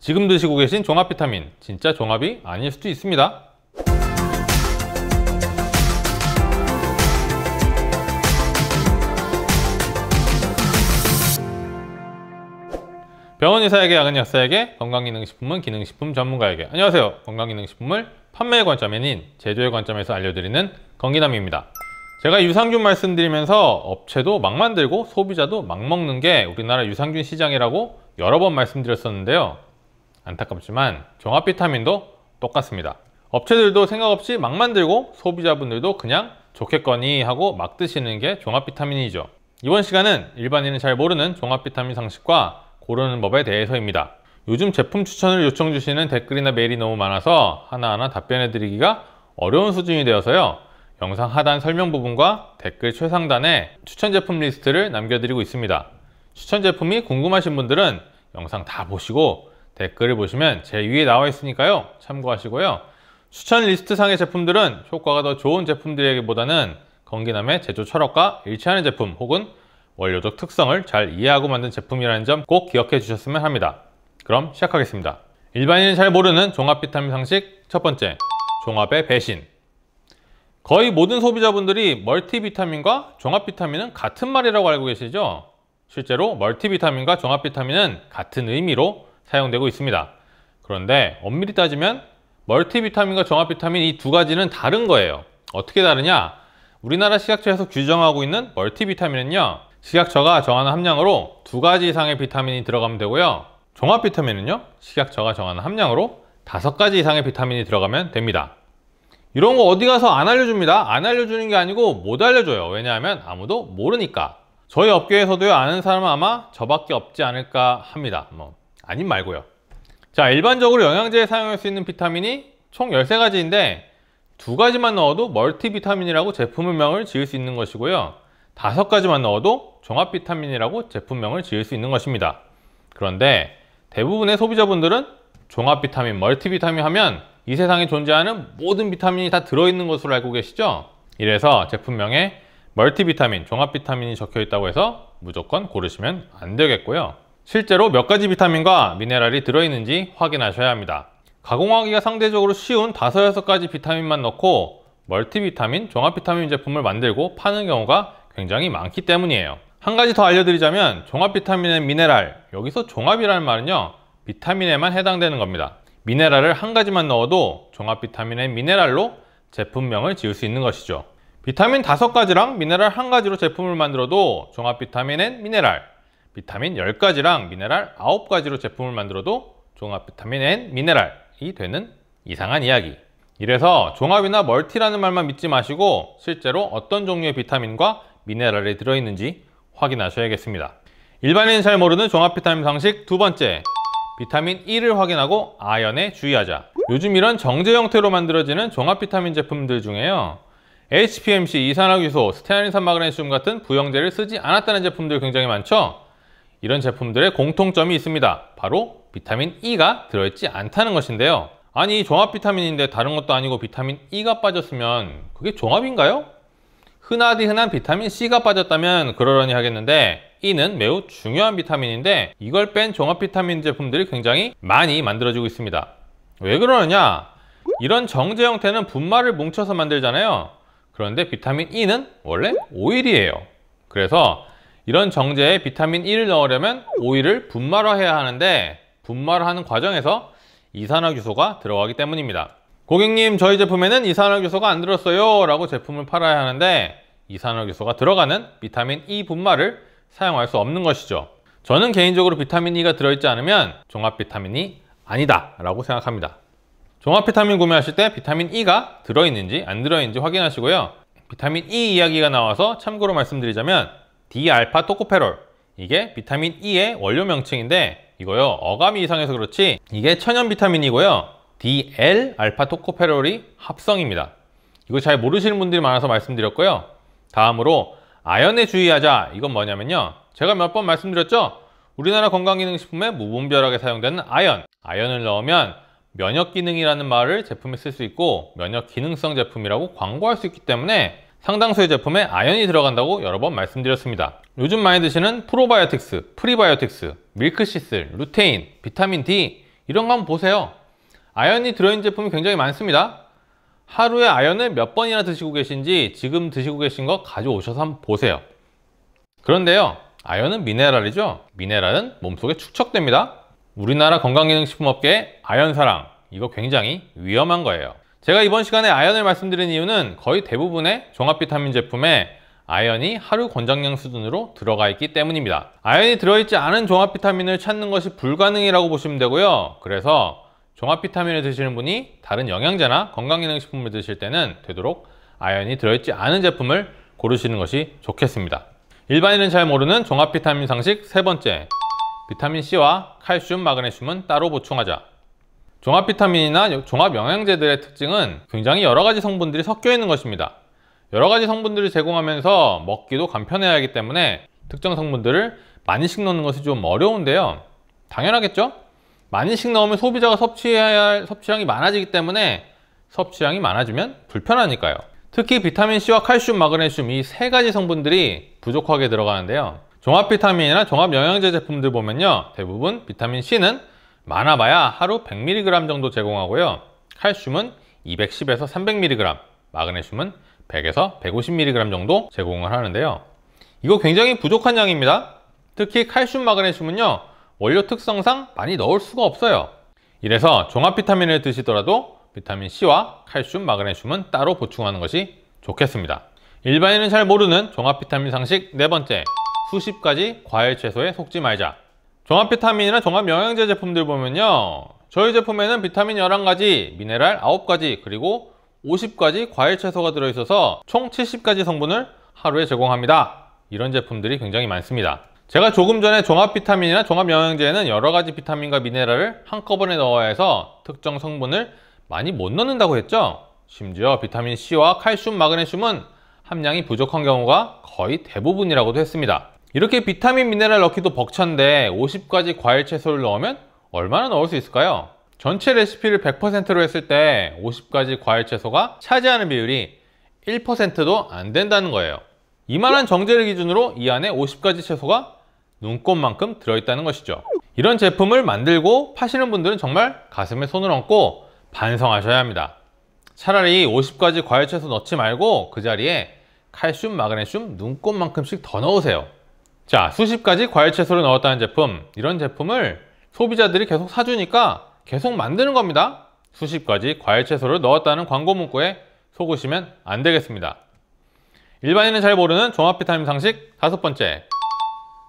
지금 드시고 계신 종합 비타민 진짜 종합이 아닐 수도 있습니다. 병원 의사에게 약은 약사에게 건강기능식품은 기능식품 전문가에게 안녕하세요 건강기능식품을 판매의 관점에 제조의 관점에서 알려드리는 건기남입니다 제가 유산균 말씀드리면서 업체도 막 만들고 소비자도 막 먹는 게 우리나라 유산균 시장이라고 여러 번 말씀드렸었는데요 안타깝지만 종합 비타민도 똑같습니다. 업체들도 생각 없이 막 만들고 소비자분들도 그냥 좋겠거니 하고 막 드시는 게 종합 비타민이죠. 이번 시간은 일반인은 잘 모르는 종합 비타민 상식과 고르는 법에 대해서입니다. 요즘 제품 추천을 요청 주시는 댓글이나 메일이 너무 많아서 하나하나 답변해 드리기가 어려운 수준이 되어서요. 영상 하단 설명 부분과 댓글 최상단에 추천 제품 리스트를 남겨드리고 있습니다. 추천 제품이 궁금하신 분들은 영상 다 보시고 댓글을 보시면 제 위에 나와 있으니까요. 참고하시고요. 추천 리스트 상의 제품들은 효과가 더 좋은 제품들에게보다는 건기남의 제조 철학과 일치하는 제품 혹은 원료적 특성을 잘 이해하고 만든 제품이라는 점 꼭 기억해 주셨으면 합니다. 그럼 시작하겠습니다. 일반인은잘 모르는 종합 비타민 상식 첫 번째, 종합의 배신 거의 모든 소비자분들이 멀티비타민과 종합비타민은 같은 말이라고 알고 계시죠? 실제로 멀티비타민과 종합비타민은 같은 의미로 사용되고 있습니다. 그런데 엄밀히 따지면 멀티비타민과 종합비타민 이 두 가지는 다른 거예요. 어떻게 다르냐? 우리나라 식약처에서 규정하고 있는 멀티비타민은요. 식약처가 정하는 함량으로 두 가지 이상의 비타민이 들어가면 되고요. 종합비타민은요. 식약처가 정하는 함량으로 다섯 가지 이상의 비타민이 들어가면 됩니다. 이런 거 어디 가서 안 알려줍니다. 안 알려주는 게 아니고 못 알려줘요. 왜냐하면 아무도 모르니까. 저희 업계에서도 아는 사람은 아마 저밖에 없지 않을까 합니다. 뭐 아님 말고요 자 일반적으로 영양제에 사용할 수 있는 비타민이 총 13가지인데 두 가지만 넣어도 멀티비타민이라고 제품명을 지을 수 있는 것이고요 다섯 가지만 넣어도 종합비타민이라고 제품명을 지을 수 있는 것입니다 그런데 대부분의 소비자분들은 종합비타민, 멀티비타민 하면 이 세상에 존재하는 모든 비타민이 다 들어있는 것으로 알고 계시죠? 이래서 제품명에 멀티비타민, 종합비타민이 적혀 있다고 해서 무조건 고르시면 안 되겠고요 실제로 몇 가지 비타민과 미네랄이 들어있는지 확인하셔야 합니다. 가공하기가 상대적으로 쉬운 5, 6가지 비타민만 넣고 멀티비타민, 종합비타민 제품을 만들고 파는 경우가 굉장히 많기 때문이에요. 한 가지 더 알려드리자면 종합비타민의 미네랄, 여기서 종합이라는 말은요. 비타민에만 해당되는 겁니다. 미네랄을 한 가지만 넣어도 종합비타민의 미네랄로 제품명을 지을 수 있는 것이죠. 비타민 5가지랑 미네랄 한가지로 제품을 만들어도 종합비타민엔 미네랄, 비타민 10가지랑 미네랄 9가지로 제품을 만들어도 종합 비타민 N 미네랄이 되는 이상한 이야기 이래서 종합이나 멀티라는 말만 믿지 마시고 실제로 어떤 종류의 비타민과 미네랄이 들어있는지 확인하셔야겠습니다 일반인은잘 모르는 종합 비타민 상식 두 번째 비타민 E를 확인하고 아연에 주의하자 요즘 이런 정제 형태로 만들어지는 종합 비타민 제품들 중에요 HPMC, 이산화규소, 스테아린산 마그네슘 같은 부형제를 쓰지 않았다는 제품들 굉장히 많죠 이런 제품들의 공통점이 있습니다. 바로 비타민 E가 들어있지 않다는 것인데요. 아니 종합 비타민인데 다른 것도 아니고 비타민 E가 빠졌으면 그게 종합인가요? 흔하디 흔한 비타민 C가 빠졌다면 그러려니 하겠는데 E는 매우 중요한 비타민인데 이걸 뺀 종합 비타민 제품들이 굉장히 많이 만들어지고 있습니다. 왜 그러느냐? 이런 정제 형태는 분말을 뭉쳐서 만들잖아요. 그런데 비타민 E는 원래 오일이에요. 그래서 이런 정제에 비타민 E를 넣으려면 오일을 분말화해야 하는데 분말하는 과정에서 이산화규소가 들어가기 때문입니다. 고객님 저희 제품에는 이산화규소가 안 들었어요 라고 제품을 팔아야 하는데 이산화규소가 들어가는 비타민 E 분말을 사용할 수 없는 것이죠. 저는 개인적으로 비타민 E가 들어있지 않으면 종합 비타민이 e 아니다 라고 생각합니다. 종합 비타민 구매하실 때 비타민 E가 들어있는지 안 들어있는지 확인하시고요. 비타민 E 이야기가 나와서 참고로 말씀드리자면 D알파 토코페롤 이게 비타민 E의 원료 명칭인데 이거요 어감이 이상해서 그렇지 이게 천연 비타민이고요 DL 알파 토코페롤이 합성입니다 이거 잘 모르시는 분들이 많아서 말씀드렸고요 다음으로 아연에 주의하자 이건 뭐냐면요 제가 몇 번 말씀드렸죠 우리나라 건강기능식품에 무분별하게 사용되는 아연 아연을 넣으면 면역기능이라는 말을 제품에 쓸 수 있고 면역기능성 제품이라고 광고할 수 있기 때문에 상당수의 제품에 아연이 들어간다고 여러 번 말씀드렸습니다. 요즘 많이 드시는 프로바이오틱스, 프리바이오틱스, 밀크시슬, 루테인, 비타민 D 이런 거 한번 보세요. 아연이 들어있는 제품이 굉장히 많습니다. 하루에 아연을 몇 번이나 드시고 계신지 지금 드시고 계신 거 가져오셔서 한번 보세요. 그런데요. 아연은 미네랄이죠. 미네랄은 몸속에 축적됩니다. 우리나라 건강기능식품업계의 아연사랑 이거 굉장히 위험한 거예요. 제가 이번 시간에 아연을 말씀드린 이유는 거의 대부분의 종합 비타민 제품에 아연이 하루 권장량 수준으로 들어가 있기 때문입니다. 아연이 들어있지 않은 종합 비타민을 찾는 것이 불가능이라고 보시면 되고요. 그래서 종합 비타민을 드시는 분이 다른 영양제나 건강기능식품을 드실 때는 되도록 아연이 들어있지 않은 제품을 고르시는 것이 좋겠습니다. 일반인은 잘 모르는 종합 비타민 상식 세 번째 비타민C와 칼슘, 마그네슘은 따로 보충하자 종합 비타민이나 종합 영양제들의 특징은 굉장히 여러 가지 성분들이 섞여 있는 것입니다. 여러 가지 성분들을 제공하면서 먹기도 간편해야 하기 때문에 특정 성분들을 많이씩 넣는 것이 좀 어려운데요. 당연하겠죠? 많이씩 넣으면 소비자가 섭취해야 할 섭취량이 많아지기 때문에 섭취량이 많아지면 불편하니까요. 특히 비타민C와 칼슘, 마그네슘 이 세 가지 성분들이 부족하게 들어가는데요. 종합 비타민이나 종합 영양제 제품들 보면요. 대부분 비타민C는 많아봐야 하루 100mg 정도 제공하고요. 칼슘은 210에서 300mg, 마그네슘은 100에서 150mg 정도 제공을 하는데요. 이거 굉장히 부족한 양입니다. 특히 칼슘 마그네슘은요. 원료 특성상 많이 넣을 수가 없어요. 이래서 종합 비타민을 드시더라도 비타민 C와 칼슘, 마그네슘은 따로 보충하는 것이 좋겠습니다. 일반인은 잘 모르는 종합 비타민 상식 네 번째, 수십 가지 과일 채소에 속지 말자. 종합 비타민이나 종합 영양제 제품들 보면요 저희 제품에는 비타민 11가지, 미네랄 9가지, 그리고 50가지 과일 채소가 들어있어서 총 70가지 성분을 하루에 제공합니다 이런 제품들이 굉장히 많습니다 제가 조금 전에 종합 비타민이나 종합 영양제에는 여러 가지 비타민과 미네랄을 한꺼번에 넣어야 해서 특정 성분을 많이 못 넣는다고 했죠 심지어 비타민 C와 칼슘, 마그네슘은 함량이 부족한 경우가 거의 대부분이라고도 했습니다 이렇게 비타민 미네랄 넣기도 벅찬데 50가지 과일 채소를 넣으면 얼마나 넣을 수 있을까요? 전체 레시피를 100%로 했을 때 50가지 과일 채소가 차지하는 비율이 1%도 안 된다는 거예요. 이만한 정제를 기준으로 이 안에 50가지 채소가 눈꽃만큼 들어있다는 것이죠. 이런 제품을 만들고 파시는 분들은 정말 가슴에 손을 얹고 반성하셔야 합니다. 차라리 50가지 과일 채소 넣지 말고 그 자리에 칼슘, 마그네슘 눈꽃만큼씩 더 넣으세요. 자, 수십 가지 과일 채소를 넣었다는 제품 이런 제품을 소비자들이 계속 사주니까 계속 만드는 겁니다. 수십 가지 과일 채소를 넣었다는 광고 문구에 속으시면 안 되겠습니다. 일반인은 잘 모르는 종합 비타민 상식 다섯 번째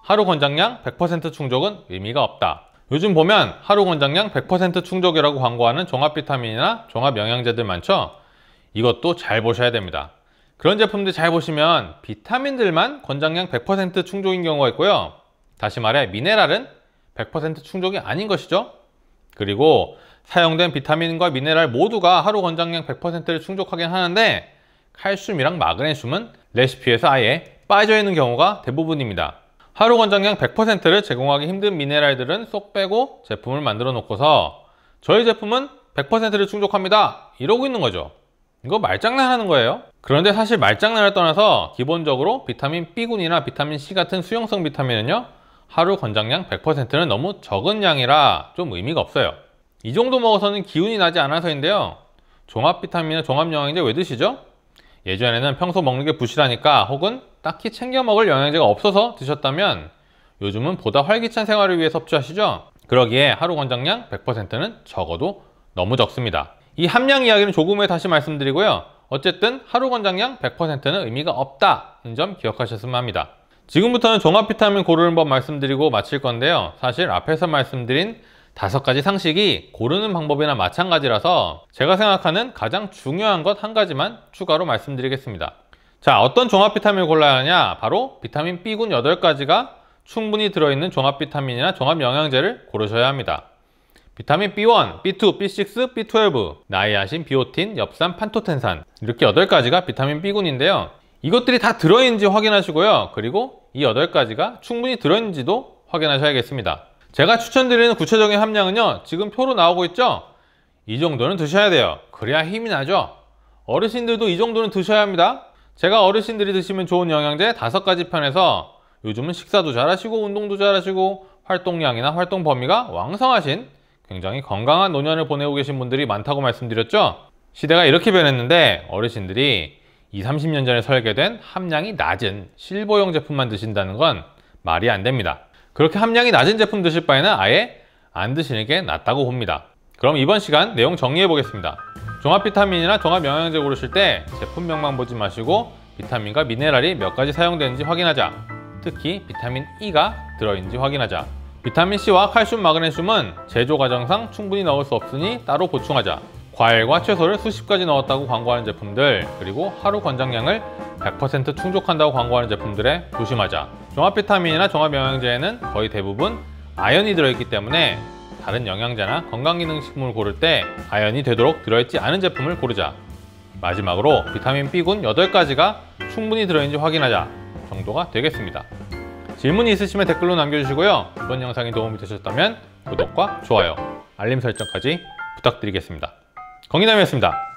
하루 권장량 100% 충족은 의미가 없다. 요즘 보면 하루 권장량 100% 충족이라고 광고하는 종합 비타민이나 종합 영양제들 많죠? 이것도 잘 보셔야 됩니다. 그런 제품들 잘 보시면 비타민들만 권장량 100% 충족인 경우가 있고요. 다시 말해 미네랄은 100% 충족이 아닌 것이죠. 그리고 사용된 비타민과 미네랄 모두가 하루 권장량 100%를 충족하긴 하는데 칼슘이랑 마그네슘은 레시피에서 아예 빠져있는 경우가 대부분입니다. 하루 권장량 100%를 제공하기 힘든 미네랄들은 쏙 빼고 제품을 만들어 놓고서 저희 제품은 100%를 충족합니다 이러고 있는 거죠 이거 말장난하는 거예요 그런데 사실 말장난을 떠나서 기본적으로 비타민 B군이나 비타민 C 같은 수용성 비타민은요 하루 권장량 100%는 너무 적은 양이라 좀 의미가 없어요 이 정도 먹어서는 기운이 나지 않아서인데요 종합 비타민은 종합 영양제 왜 드시죠? 예전에는 평소 먹는 게 부실하니까 혹은 딱히 챙겨 먹을 영양제가 없어서 드셨다면 요즘은 보다 활기찬 생활을 위해 섭취하시죠 그러기에 하루 권장량 100%는 적어도 너무 적습니다 이 함량 이야기는 조금 후에 다시 말씀드리고요 어쨌든 하루 권장량 100%는 의미가 없다는 점 기억하셨으면 합니다. 지금부터는 종합 비타민 고르는 법 말씀드리고 마칠 건데요. 사실 앞에서 말씀드린 다섯 가지 상식이 고르는 방법이나 마찬가지라서 제가 생각하는 가장 중요한 것 한 가지만 추가로 말씀드리겠습니다. 자, 어떤 종합 비타민을 골라야 하냐? 바로 비타민 B군 8가지가 충분히 들어있는 종합 비타민이나 종합 영양제를 고르셔야 합니다. 비타민 B1, B2, B6, B12, 나이아신, 비오틴, 엽산, 판토텐산 이렇게 8가지가 비타민 B군인데요. 이것들이 다 들어있는지 확인하시고요. 그리고 이 8가지가 충분히 들어있는지도 확인하셔야겠습니다. 제가 추천드리는 구체적인 함량은요. 지금 표로 나오고 있죠? 이 정도는 드셔야 돼요. 그래야 힘이 나죠? 어르신들도 이 정도는 드셔야 합니다. 제가 어르신들이 드시면 좋은 영양제 5가지 편에서 요즘은 식사도 잘하시고 운동도 잘하시고 활동량이나 활동 범위가 왕성하신 굉장히 건강한 노년을 보내고 계신 분들이 많다고 말씀드렸죠? 시대가 이렇게 변했는데 어르신들이 20, 30년 전에 설계된 함량이 낮은 실버용 제품만 드신다는 건 말이 안 됩니다. 그렇게 함량이 낮은 제품 드실 바에는 아예 안 드시는 게 낫다고 봅니다. 그럼 이번 시간 내용 정리해 보겠습니다. 종합 비타민이나 종합 영양제 고르실 때 제품명만 보지 마시고 비타민과 미네랄이 몇 가지 사용되는지 확인하자. 특히 비타민 E가 들어있는지 확인하자. 비타민C와 칼슘, 마그네슘은 제조 과정상 충분히 넣을 수 없으니 따로 보충하자 과일과 채소를 수십 가지 넣었다고 광고하는 제품들 그리고 하루 권장량을 100% 충족한다고 광고하는 제품들에 조심하자 종합비타민이나 종합영양제에는 거의 대부분 아연이 들어있기 때문에 다른 영양제나 건강기능식품을 고를 때 아연이 되도록 들어있지 않은 제품을 고르자 마지막으로 비타민 B군 8가지가 충분히 들어있는지 확인하자 정도가 되겠습니다 질문이 있으시면 댓글로 남겨주시고요. 이번 영상이 도움이 되셨다면 구독과 좋아요, 알림 설정까지 부탁드리겠습니다. 건기남이었습니다.